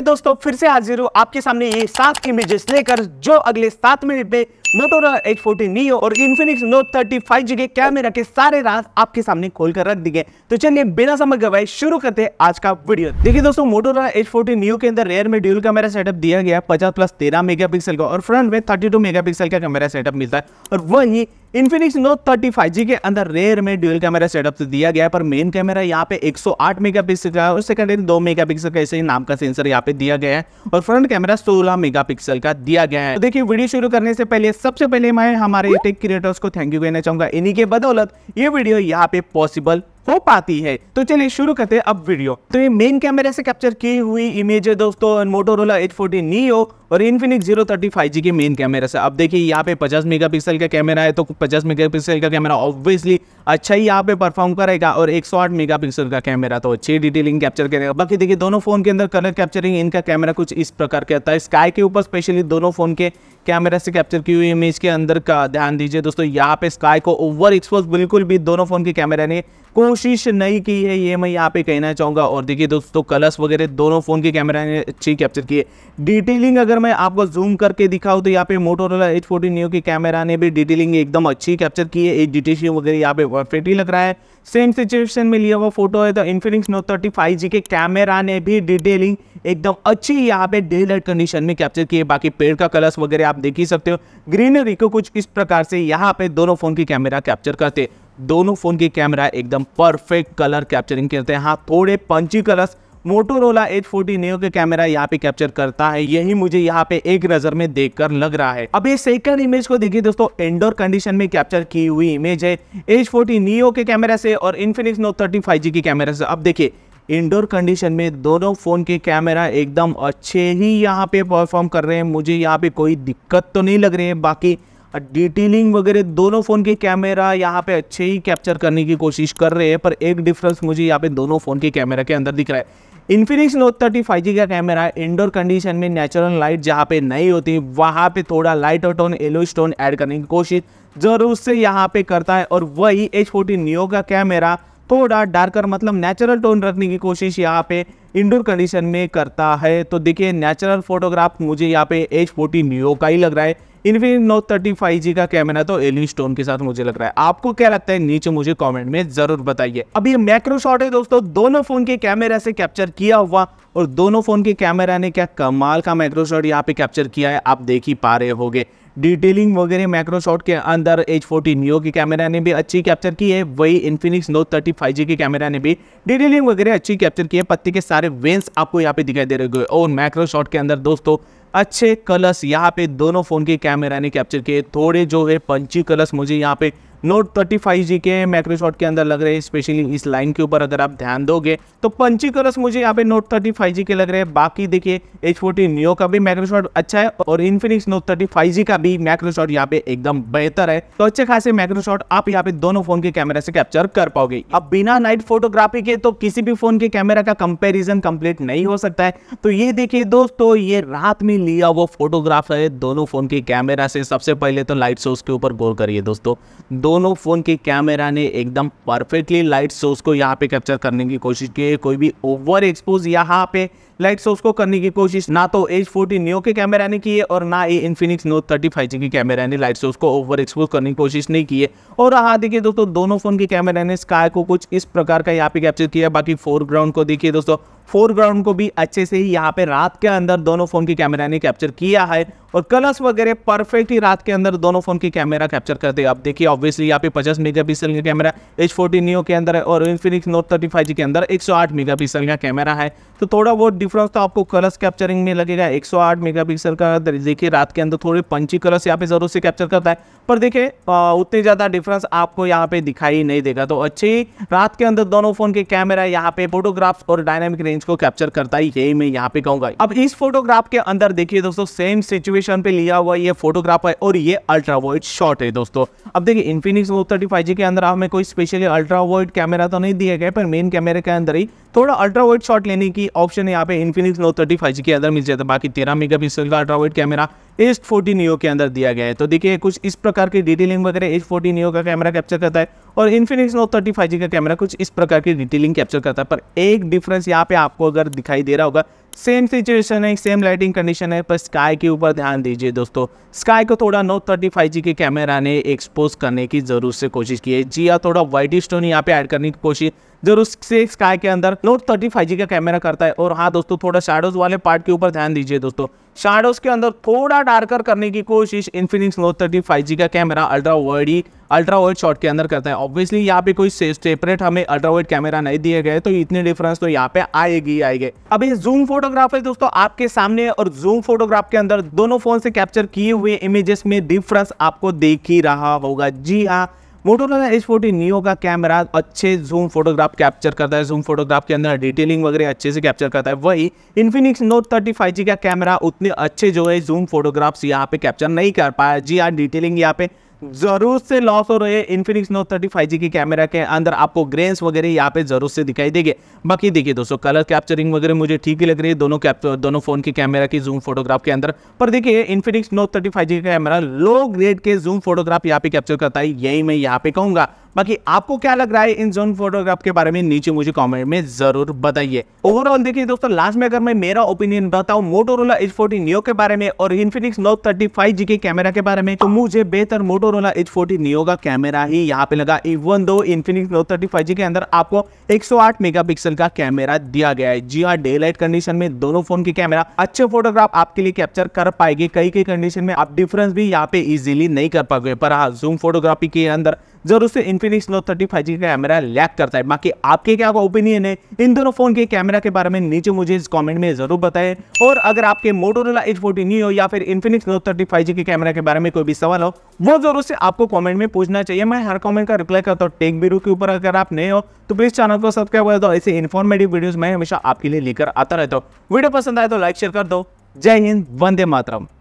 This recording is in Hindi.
दोस्तों फिर से हाजिर हूँ आपके सामने ये सात इमेजेस लेकर जो अगले सात मिनट में मोटोरा एच फोर्टीन नियो और Infinix Note thirty five G के कैमरा के सारे राज आपके सामने खोल कर रख दिए तो चलिए बिना समय गवाए शुरू करते हैं आज का वीडियो देखिए दोस्तों मोटोरा एच फोर्टी नियो के अंदर रेयर में ड्यूल कैमरा सेटअप दिया गया पचास प्लस तेरह मेगा का और फ्रंट में थर्टी टू मेगा का कैमरा सेटअप मिलता है और वही इन्फिनिक्स नोट जी के अंदर रेयर में ड्यूल कैमरा सेटअप दिया गया पर मेन कैमरा यहाँ पे 108 मेगापिक्सल का और सेकेंडरी 2 मेगापिक्सल का ऐसे ही नाम का सेंसर यहाँ पे दिया गया है और फ्रंट कैमरा 16 मेगापिक्सल का दिया गया है तो देखिए वीडियो शुरू करने से पहले सबसे पहले मैं हमारे टेक क्रिएटर्स को थैंक यू कहना चाहूंगा इन्हीं के बदौलत ये वीडियो यहाँ पे पॉसिबल हो पाती है तो चलिए शुरू करते हैं अब वीडियो तो ये मेन कैमरे से कैप्चर की हुई इमेज है दोस्तों मोटोरोला एच फोर्टी नियो और Infinix zero thirty five G के मेन कैमरा से अब देखिए यहाँ पे पचास मेगा पिक्सल का कैमरा है तो पचास मेगा पिक्सल का कैमरा ऑब्वियसली अच्छा ही यहाँ पे परफॉर्म करेगा और एक सौ आठ मेगा पिक्सल का कैमरा तो अच्छी डिटेलिंग कैप्चर करेगा बाकी देखिए दोनों फोन के अंदर कलर कैप्चरिंग इनका कैमरा कुछ इस प्रकार के होता है स्काई के ऊपर स्पेशली दोनों फोन के कैमरा से कैप्चर की हुई इमेज के अंदर का ध्यान दीजिए दोस्तों यहाँ पे स्काई को ओवर एक्सपोज बिल्कुल भी दोनों फोन के कैमरा ने कोशिश नहीं की है ये मैं यहाँ पे कहना चाहूँगा और देखिए दोस्तों कलर्स वगैरह दोनों फोन के कैमरा ने अच्छी कैप्चर की है डिटेलिंग अगर मैं आपको जूम करके दिखाऊँ तो यहाँ पे मोटोरोला एच फोर्टी न्यू की कैमरा ने भी डिटेलिंग एकदम अच्छी कैप्चर की है एच डिटेशन वगैरह यहाँ पे परफेक्टली लग रहा है सेम सिचुएशन में लिया हुआ फोटो है तो Infinix Note thirty five G के कैमरा ने भी डिटेलिंग एकदम अच्छी यहाँ पे डे लाइट कंडीशन में कैप्चर की है बाकी पेड़ का कलर्स वगैरह आप देख ही सकते हो ग्रीनरी को कुछ इस प्रकार से यहाँ पे दोनों फोन की कैमरा कैप्चर करते दोनों फोन की कैमरा एकदम परफेक्ट कलर कैप्चरिंग करते हैं हाँ थोड़े punchy colours Motorola H forty Neo के कैमरा यहाँ पे कैप्चर करता है यही मुझे यहाँ पे एक नजर में देखकर लग रहा है अब ये सेकंड इमेज को देखिए दोस्तों इंडोर कंडीशन में कैप्चर की हुई इमेज है एच फोर्टी नियो के कैमरा से और Infinix Note thirty five G के कैमरा से अब देखिए इंडोर कंडीशन में दोनों फ़ोन के कैमरा एकदम अच्छे ही यहाँ पे परफॉर्म कर रहे हैं मुझे यहाँ पे कोई दिक्कत तो नहीं लग रही है बाकी डिटेलिंग वगैरह दोनों फ़ोन के कैमरा यहाँ पे अच्छे ही कैप्चर करने की कोशिश कर रहे हैं पर एक डिफरेंस मुझे यहाँ पे दोनों फ़ोन के कैमरा के अंदर दिख रहा है Infinix Note thirty five G का कैमरा इंडोर कंडीशन में नेचुरल लाइट जहाँ पे नहीं होती वहाँ पे थोड़ा लाइट और टोन येलो स्टोन ऐड करने की कोशिश जरूर से यहाँ पे करता है और वही एच फोर्टी का कैमरा थोड़ा डार्कर मतलब नेचुरल टोन रखने की कोशिश यहाँ पे इंडोर कंडीशन में करता है तो देखिए नेचुरल फोटोग्राफ मुझे यहाँ पे एच फोर्टी न्यू का ही लग रहा है Infinix Note thirty five G का कैमरा तो एलिन स्टोन के साथ मुझे लग रहा है आपको क्या लगता है नीचे मुझे कमेंट में जरूर बताइए अब ये मैक्रो शॉट है दोस्तों दोनों फोन के कैमरा से कैप्चर किया हुआ और दोनों फोन के कैमरा ने क्या कमाल का मैक्रो शॉट यहाँ पे कैप्चर किया है आप देख ही पा रहे होगे डिटेलिंग वगैरह माइक्रोसॉफ्ट के अंदर एच फोर्टी नियो के कैमरा ने भी अच्छी कैप्चर की है वही Infinix Note thirty five G के कैमरा ने भी डिटेलिंग वगैरह अच्छी कैप्चर की है पत्ते के सारे वेंस आपको यहाँ पे दिखाई दे रहे हैं और माइक्रोसॉफ्ट के अंदर दोस्तों अच्छे कलर्स यहाँ पे दोनों फ़ोन के कैमरा ने कैप्चर किए थोड़े जो है पंची कलर्स मुझे यहाँ पे नोट थर्टी फाइव जी के माइक्रोसॉफ्ट के अंदर लग रहे हैं स्पेशली इस लाइन के ऊपर अगर आप ध्यान दोगे तो पंची कलर्स मुझे यहाँ पे नोट थर्टी फाइव जी के लग रहे हैं बाकी देखिए एच फोर्टी न्यू का भी माइक्रोसॉफ्ट अच्छा है और Infinix Note thirty five G का भी माइक्रोसॉफ्ट यहाँ पे एकदम बेहतर है तो अच्छे खासे माइक्रोसॉफ्ट आप यहाँ पे दोनों फोन के कैमरा से कैप्चर कर पाओगे अब बिना नाइट फोटोग्राफी के तो किसी भी फोन के कैमरा का कंपेरिजन कंप्लीट नहीं हो सकता है तो ये देखिए दोस्तों ये रात में लिया वो फोटोग्राफ है दोनों फोन के कैमरा से सबसे पहले तो लाइट सोर्स के ऊपर गोल करिए दोस्तों दो दोनों फ़ोन के कैमरा ने एकदम परफेक्टली लाइट सोर्स को यहाँ पे कैप्चर करने की कोशिश की है कोई भी ओवर एक्सपोज यहाँ पे लाइट सोर्स को करने की कोशिश ना तो एच फोर्टी न्यू के कैमरा ने की है और ना ही Infinix Note thirty five G के कैमरा ने लाइट सोर्स को ओवर एक्सपोज करने की कोशिश नहीं की है और हाँ देखिए दोस्तों दोनों फोन के कैमरा ने स्काय को कुछ इस प्रकार का यहाँ पे कैप्चर किया बाकी फोरग्राउंड को देखिए दोस्तों फोरग्राउंड को भी अच्छे से ही यहाँ पे रात के अंदर दोनों फोन के कैमरा ने कैप्चर किया है और कलर्स वगैरह परफेक्ट ही रात के अंदर दोनों फोन के कैमरा कैप्चर करते हैं आप देखिए ऑब्वियसली यहाँ पे 50 मेगापिक्सल का कैमरा एच फोर्टी नियो के अंदर है और Infinix Note thirty five G के अंदर 108 मेगापिक्सल का कैमरा है तो थोड़ा बहुत डिफरेंस तो आपको कलर्स कैप्चरिंग में लगेगा 108 मेगापिक्सल का देखिए रात के अंदर थोड़े पंची कलर्स यहाँ पे ज़रूर से कैप्चर करता है पर देखिए उतने ज़्यादा डिफरेंस आपको यहाँ पे दिखाई नहीं देगा तो अच्छे रात के अंदर दोनों फ़ोन के कैमरा यहाँ पे फोटोग्राफ्स और डायनामिक रेंज को कैप्चर करता है यही मैं यहाँ पे कहूँगा अब इस फोटोग्राफ के अंदर देखिए दोस्तों सेम सिचुएशन पे लिया हुआ ये फोटोग्राफ है और ये अल्ट्रा वाइड शॉट है दोस्तों अब देखिए इन्फिनिक्स वो थर्टी फाइव के अंदर हमें कोई स्पेशली अल्ट्रा वाइड कैमरा तो नहीं दिया गया पर मेन कैमरे के अंदर ही थोड़ा अल्ट्रा वाइड शॉट लेने की ऑप्शन यहाँ पे Infinix Note thirty five G के अंदर मिल जाता तो है बाकी तेरह मेगा पिक्सल का ultrawide camera H forty Neo के अंदर दिया गया है तो देखिए कुछ इस प्रकार की डिटेलिंग वगैरह एच फोर्टी नियो का कैमरा कैप्चर करता है और Infinix Note thirty five G का कैमरा कुछ इस प्रकार की डिटेलिंग कैप्चर करता है पर एक डिफरेंस यहाँ पे आपको अगर दिखाई दे रहा होगा सेम सिचुएशन है सेम लाइटिंग कंडीशन है पर स्काई के ऊपर ध्यान दीजिए दोस्तों स्काई को थोड़ा नोट थर्टी फाइव जी के कैमरा ने एक्सपोज करने की जरूर से कोशिश की है जी या हाँ, थोड़ा व्हाइट स्टोन यहाँ पे ऐड करने की कोशिश जो स्काई के अंदर नोट थर्टी फाइव जी का कैमरा करता है और हाँ दोस्तों थोड़ा शेडोज वाले पार्ट के ऊपर ध्यान दीजिए दोस्तों शेडोज के अंदर थोड़ा डार्कर करने की कोशिश Infinix Note thirty five G का कैमरा अल्ट्रा वर्ड ही अल्ट्रा वर्ड शॉट के अंदर करता है ऑब्वियसली यहाँ पे कोई सेपरेट हमें अल्ट्रा वर्ड कैमरा नहीं दिए गए तो इतने डिफरेंस तो यहाँ पे आएगी ही आएगी अब ये जूम फोटोग्राफ है दोस्तों आपके सामने और जूम फोटोग्राफ के अंदर दोनों फोन से कैप्चर किए हुए इमेजेस में डिफरेंस आपको देख ही रहा होगा जी हाँ मोटोरोला एच फोर्टी नियो का कैमरा अच्छे जूम फोटोग्राफ कैप्चर करता है जूम फोटोग्राफ के अंदर डिटेलिंग वगैरह अच्छे से कैप्चर करता है वही Infinix Note thirty five G का कैमरा उतने अच्छे जो है जूम फोटोग्राफ्स यहाँ पे कैप्चर नहीं कर पाया जी हाँ डिटेलिंग यहाँ पे जरूर से लॉस हो रहे हैं Infinix Note thirty five G की कैमरा के अंदर आपको ग्रेन्स वगैरह यहाँ पे जरूर से दिखाई देंगे बाकी देखिए दोस्तों कलर कैप्चरिंग वगैरह मुझे ठीक ही लग रही है दोनों कैप्चर दोनों फोन की कैमरा की जूम फोटोग्राफ के अंदर पर देखिए Infinix Note thirty five G का कैमरा लो ग्रेड के जूम फोटोग्राफ यहाँ पे कैप्चर करता है यही मैं यहाँ पे कहूँगा बाकी आपको क्या लग रहा है इन जोन फोटोग्राफ के बारे में नीचे मुझे कमेंट में जरूर बताइए ओवरऑल देखिए दोस्तों लास्ट में अगर मैं मेरा ओपिनियन बताऊं मोटोरोला एच फोर्टी नियो के बारे में और Infinix Note thirty five G के कैमरा के बारे में तो मुझे बेहतर मोटोरोला एच फोर्टी नियो का कैमरा ही यहाँ पे लगा even though Infinix Note thirty five G के अंदर आपको एक सौ आठ मेगा पिक्सल का कैमरा दिया गया है जी हाँ डे लाइट कंडीशन में दोनों फोन की कैमरा अच्छे फोटोग्राफ आपके लिए कैप्चर कर पाएगी कई कई कंडीशन में आप डिफरेंस भी यहाँ पे इजिली नहीं कर पाओगे पर हाँ जूम फोटोग्राफी के अंदर जरूर से Infinix Note thirty five G का कैमरा लैक करता है बाकी आपके क्या ओपिनियन है इन दोनों फोन के कैमरा के बारे में नीचे मुझे इस कॉमेंट में जरूर बताएं और अगर आपके मोटोरोला एच फोर्टी नहीं हो या फिर Infinix Note thirty five G के कैमरा के बारे में कोई भी सवाल हो वो जरूर से आपको कॉमेंट में पूछना चाहिए मैं हर कॉमेंट का रिप्लाई करता हूँ टेक बीरू के ऊपर अगर आप नहीं हो तो प्लीज चैनल को सब्सक्राइब कर दो ऐसे इन्फॉर्मेटिव वीडियोज मैं हमेशा आपके लिए लेकर आता रहता हूँ वीडियो पसंद आए तो लाइक शेयर कर दो जय हिंद वंदे मातरम